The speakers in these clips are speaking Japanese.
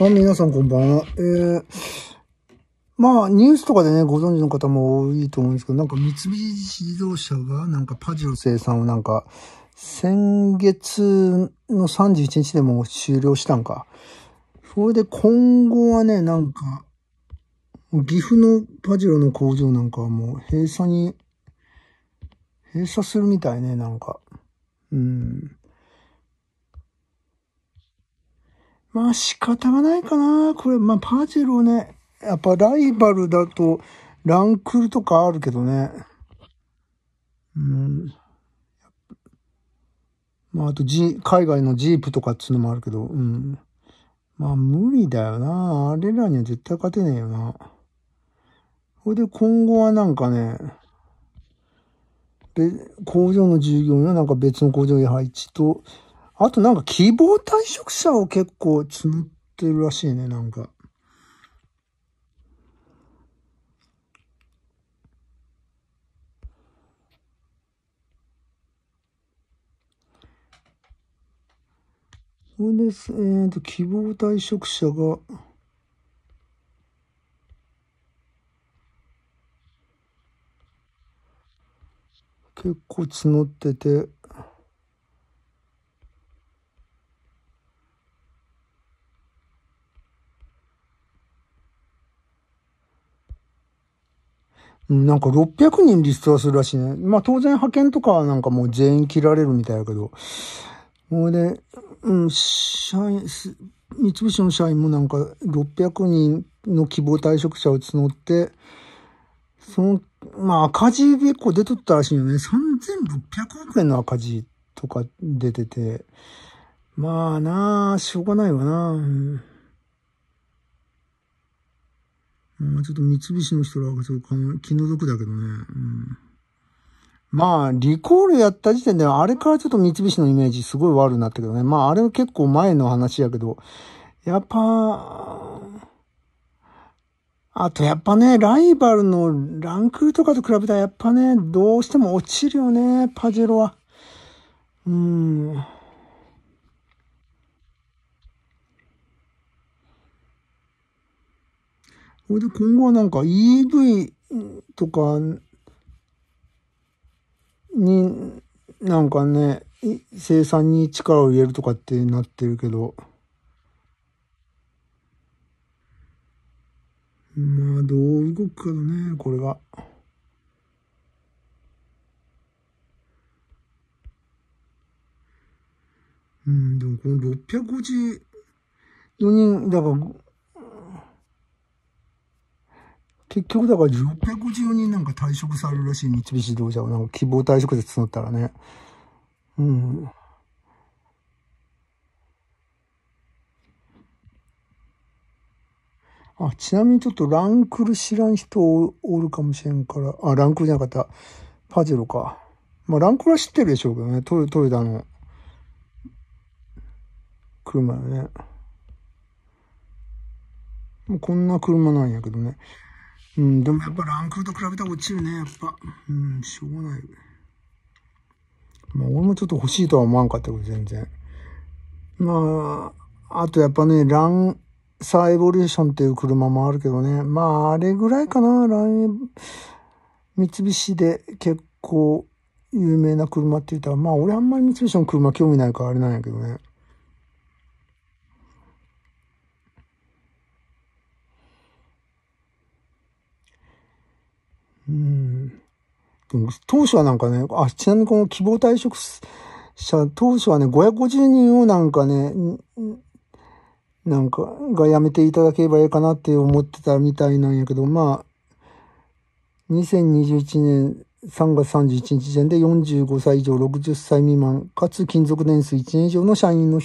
あ皆さんこんばんは。えー、まあ、ニュースとかでね、ご存知の方も多いと思うんですけど、なんか三菱自動車が、なんかパジロ生産をなんか、先月の31日でも終了したんか。それで今後はね、なんか、岐阜のパジロの工場なんかはもう閉鎖に、閉鎖するみたいね、なんか。うん。まあ仕方がないかな。これ、まあパジェロね、やっぱライバルだとランクルとかあるけどね。うん。まああと、G、海外のジープとかっつうのもあるけど、うん。まあ無理だよな。あれらには絶対勝てねえよな。これで今後はなんかね、工場の従業員はなんか別の工場に配置と、あとなんか希望退職者を結構募ってるらしいね、なんか。そうです。えっ、ー、と、希望退職者が、結構募ってて、なんか600人リストラするらしいね。まあ当然派遣とかなんかもう全員切られるみたいだけど。ほいで、うん、社員、三菱の社員もなんか600人の希望退職者を募って、その、まあ赤字結構出とったらしいよね。3600億円の赤字とか出てて。まあなあ、しょうがないわな。うんまあ、ちょっと三菱の人らがちょっと気の毒だけどね。うん、まあ、リコールやった時点で、あれからちょっと三菱のイメージすごい悪くなったけどね。まあ、あれは結構前の話やけど、やっぱ、あとやっぱね、ライバルのランクとかと比べたらやっぱね、どうしても落ちるよね、パジェロは。うん。これで今後はなんか EV とかに、なんかね、生産に力を入れるとかってなってるけど、まあ、どう動くかだね、これが。うん、でもこの654人、だから、結局だから610人なんか退職されるらしい三菱自動車をなんか希望退職で募ったらね。うん。あ、ちなみにちょっとランクル知らん人おるかもしれんから、あ、ランクルじゃなかった。パジェロか。まあランクルは知ってるでしょうけどね、トヨトヨタの車ね。こんな車なんやけどね。うん、でもやっぱランクルと比べたら落ちるね、やっぱ。うん、しょうがない。まあ、俺もちょっと欲しいとは思わんかったけど、全然。まあ、あとやっぱね、ラン、サーエボリューションっていう車もあるけどね。まあ、あれぐらいかな、ラン三菱で結構有名な車って言ったら、まあ、俺あんまり三菱の車興味ないからあれなんやけどね。うん。当初はなんかね、あ、ちなみにこの希望退職者、当初はね、550人をなんかね、なんか、が辞めていただければいいかなって思ってたみたいなんやけど、まあ、2021年3月31日時点で45歳以上60歳未満、かつ勤続年数1年以上の社員の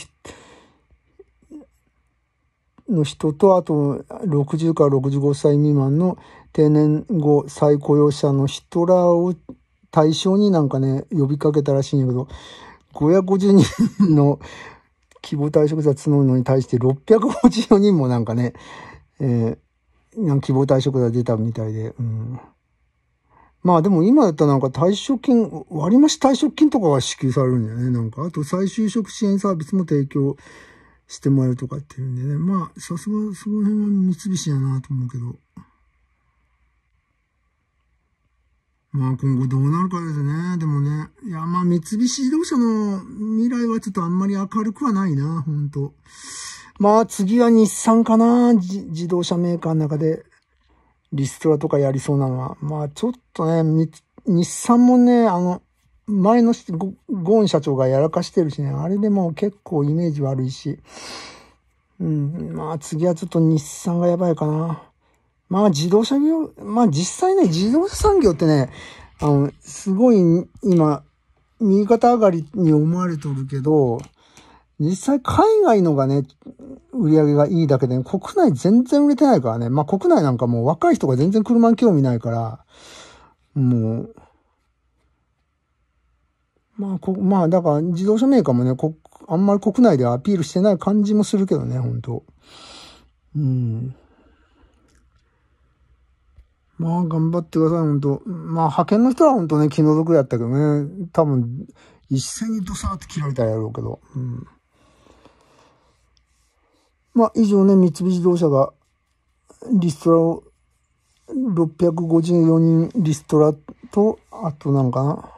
の人と、あと60から65歳未満の定年後再雇用者の人らを対象になんかね、呼びかけたらしいんやけど、550人の希望退職者募るのに対して654人もなんかね、えー、希望退職者出たみたいで、うん。まあでも今だったらなんか退職金、割増退職金とかが支給されるんだよね。なんか、あと再就職支援サービスも提供してもらえるとかっていうんでね。まあ、さすがその辺は三菱やなと思うけど。まあ今後どうなるかですね。でもね。いや、まあ三菱自動車の未来はちょっとあんまり明るくはないな、本当まあ次は日産かな、自動車メーカーの中でリストラとかやりそうなのは。まあちょっとね、日産もね、あの、前のゴーン社長がやらかしてるしね、あれでも結構イメージ悪いし。うん、まあ次はちょっと日産がやばいかな。まあ自動車業、まあ実際ね、自動車産業ってね、あの、すごい今、右肩上がりに思われてるけど、実際海外のがね、売り上げがいいだけで、国内全然売れてないからね。まあ国内なんかもう若い人が全然車に興味ないから、もう、まあこ、まあだから自動車メーカーもね、こあんまり国内ではアピールしてない感じもするけどね、本当うん。まあ、頑張ってください、本当まあ、派遣の人は本当ね、気の毒やったけどね、多分、一斉にドサーって切られたやろうけど。うん。まあ、以上ね、三菱自動車が、リストラを、654人リストラと、あとなんか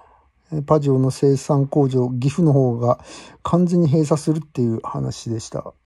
な、パジオの生産工場、岐阜の方が完全に閉鎖するっていう話でした。